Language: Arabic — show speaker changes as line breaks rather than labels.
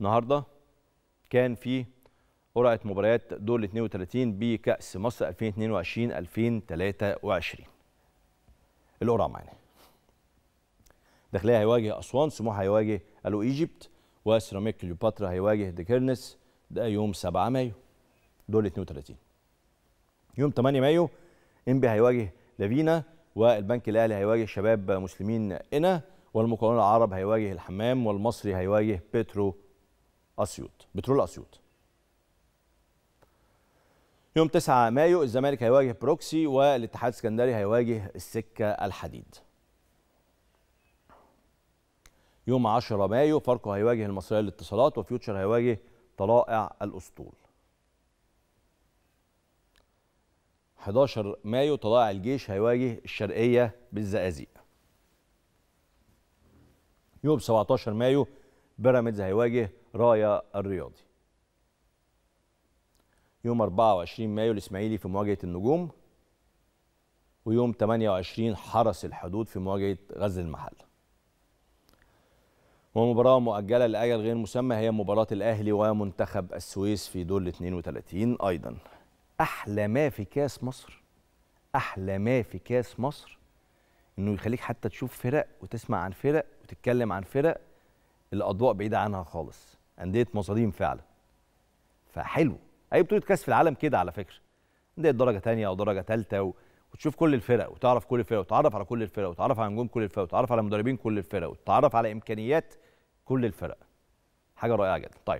النهارده كان في قرعه مباريات دور ال 32 بكاس مصر 2022 2023 القرعه معانا داخليه هيواجه اسوان سموحه هيواجه الو ايجيبت وسيراميك كليوباترا هيواجه ديكيرنس ده يوم 7 مايو دور ال 32 يوم 8 مايو انبي هيواجه لافينا والبنك الاهلي هيواجه شباب مسلمين انا والمقاولون العرب هيواجه الحمام والمصري هيواجه بترو اسيوط بترول اسيوط يوم 9 مايو الزمالك هيواجه بروكسي والاتحاد السكندري هيواجه السكه الحديد يوم 10 مايو فاركو هيواجه المصريه للاتصالات وفيوتشر هيواجه طلائع الاسطول 11 مايو طلائع الجيش هيواجه الشرقيه بالزقازيق يوم 17 مايو بيراميدز هيواجه رايا الرياضي يوم 24 مايو الاسماعيلي في مواجهه النجوم ويوم 28 حرس الحدود في مواجهه غزل المحله ومباراة مؤجلة لأجل غير مسمى هي مباراة الأهلي ومنتخب السويس في دور ال 32 أيضا. أحلى ما في كأس مصر أحلى ما في كأس مصر إنه يخليك حتى تشوف فرق وتسمع عن فرق وتتكلم عن فرق الأضواء بعيدة عنها خالص. انديه مصادين فعلا فحلو اي بطوله كاس في العالم كده على فكره انديه درجه تانية او درجه ثالثه وتشوف كل الفرق وتعرف كل الفرق وتعرف على كل الفرق وتعرف على نجوم كل الفرق وتعرف على مدربين كل الفرق وتعرف على امكانيات كل الفرق حاجه رائعه جدا طيب